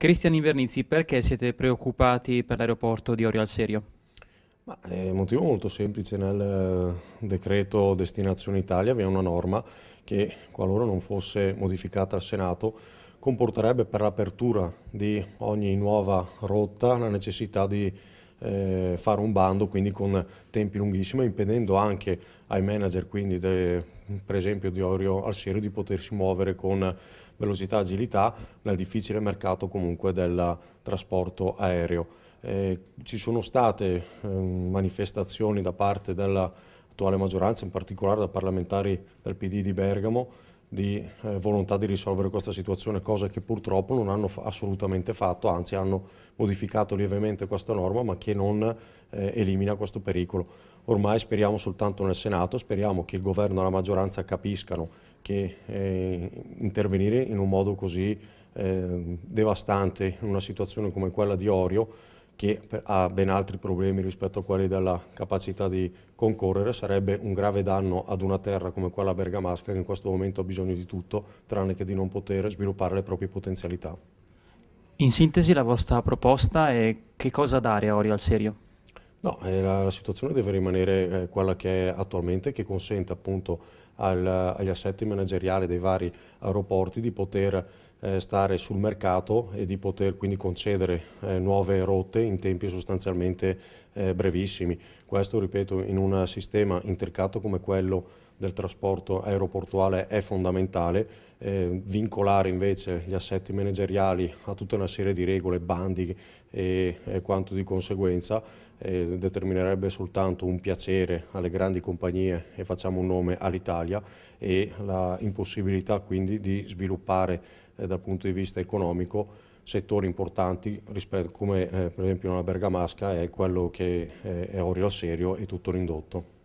Cristian Invernizzi, perché siete preoccupati per l'aeroporto di Orio al Serio? Ma è un motivo molto semplice, nel eh, decreto Destinazione Italia vi è una norma che qualora non fosse modificata al Senato comporterebbe per l'apertura di ogni nuova rotta la necessità di eh, fare un bando quindi con tempi lunghissimi, impedendo anche ai manager, quindi de, per esempio di Orio al Serio di potersi muovere con velocità e agilità nel difficile mercato comunque del trasporto aereo. Eh, ci sono state eh, manifestazioni da parte dell'attuale maggioranza, in particolare da parlamentari del PD di Bergamo, di eh, volontà di risolvere questa situazione, cosa che purtroppo non hanno assolutamente fatto, anzi hanno modificato lievemente questa norma ma che non eh, elimina questo pericolo. Ormai speriamo soltanto nel Senato, speriamo che il governo e la maggioranza capiscano che eh, intervenire in un modo così eh, devastante in una situazione come quella di Orio che ha ben altri problemi rispetto a quelli della capacità di concorrere, sarebbe un grave danno ad una terra come quella bergamasca che in questo momento ha bisogno di tutto, tranne che di non poter sviluppare le proprie potenzialità. In sintesi la vostra proposta è che cosa dare a Ori al serio? No, eh, la, la, situazione deve rimanere eh, quella che è attualmente, che consente appunto al, agli assetti manageriali dei vari aeroporti di poter eh, stare sul mercato e di poter quindi concedere eh, nuove rotte in tempi sostanzialmente eh, brevissimi. Questo, ripeto, in un sistema intercato come quello del trasporto aeroportuale è fondamentale, vincolare invece gli assetti manageriali a tutta una serie di regole, bandi e quanto di conseguenza determinerebbe soltanto un piacere alle grandi compagnie e facciamo un nome all'Italia e la impossibilità quindi di sviluppare eh, dal punto di vista economico settori importanti rispetto, come eh, per esempio la Bergamasca è quello che eh, è Oriol Serio e tutto l'indotto.